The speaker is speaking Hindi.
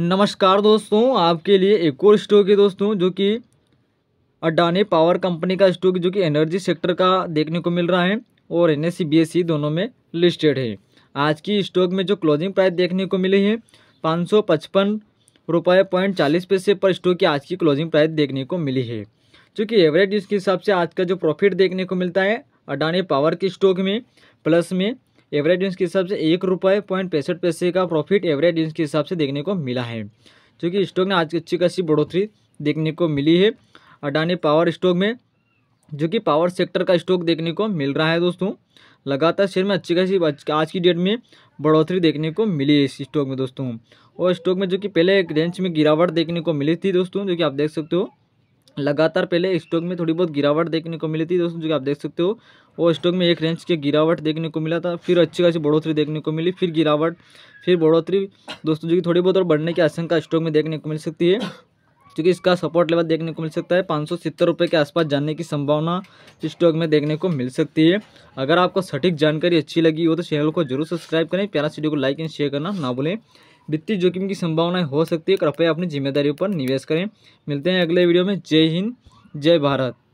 नमस्कार दोस्तों आपके लिए एक और स्टॉक है दोस्तों जो कि अडानी पावर कंपनी का स्टॉक जो कि एनर्जी सेक्टर का देखने को मिल रहा है और एन एस दोनों में लिस्टेड है आज की स्टॉक में जो क्लोजिंग प्राइस देखने को मिली है पाँच सौ पचपन रुपये पॉइंट चालीस पैसे पर स्टॉक की आज की क्लोजिंग प्राइस देखने को मिली है चूँकि एवरेज इसके हिसाब से आज का जो प्रॉफिट देखने को मिलता है अडानी पावर के स्टॉक में प्लस में एवरेज यूनिट के हिसाब से एक रुपये पॉइंट पैंसठ पैसे का प्रॉफिट एवरेज यूनिट के हिसाब से देखने को मिला है जो कि स्टॉक ने आज की अच्छी खासी बढ़ोतरी देखने को मिली है अडानी पावर स्टॉक में जो कि पावर सेक्टर का स्टॉक देखने को मिल रहा है दोस्तों लगातार शेयर में अच्छी खासी आज की डेट में बढ़ोतरी देखने को मिली है इस स्टॉक में दोस्तों और स्टॉक में जो कि पहले एक रेंज में गिरावट देखने को मिली थी दोस्तों जो कि आप देख सकते हो लगातार पहले स्टॉक में थोड़ी बहुत गिरावट देखने को मिली थी दोस्तों जो आप देख सकते हो वो स्टॉक में एक रेंज की गिरावट देखने को मिला था फिर अच्छी खासी बढ़ोतरी देखने को मिली फिर गिरावट फिर बढ़ोतरी दोस्तों जो कि थोड़ी बहुत और बढ़ने की आशंका स्टॉक में देखने को मिल सकती है क्योंकि इसका सपोर्ट लेवल देखने को मिल सकता है पाँच सौ के आसपास जानने की संभावना स्टॉक में देखने को मिल सकती है अगर आपको सटीक जानकारी अच्छी लगी हो तो चैनल को जरूर सब्सक्राइब करें प्यारा वीडियो को लाइक एंड शेयर करना ना भूलें वित्तीय जोखिम की संभावनाएं हो सकती है कृपया अपनी जिम्मेदारियों पर निवेश करें मिलते हैं अगले वीडियो में जय हिंद जय भारत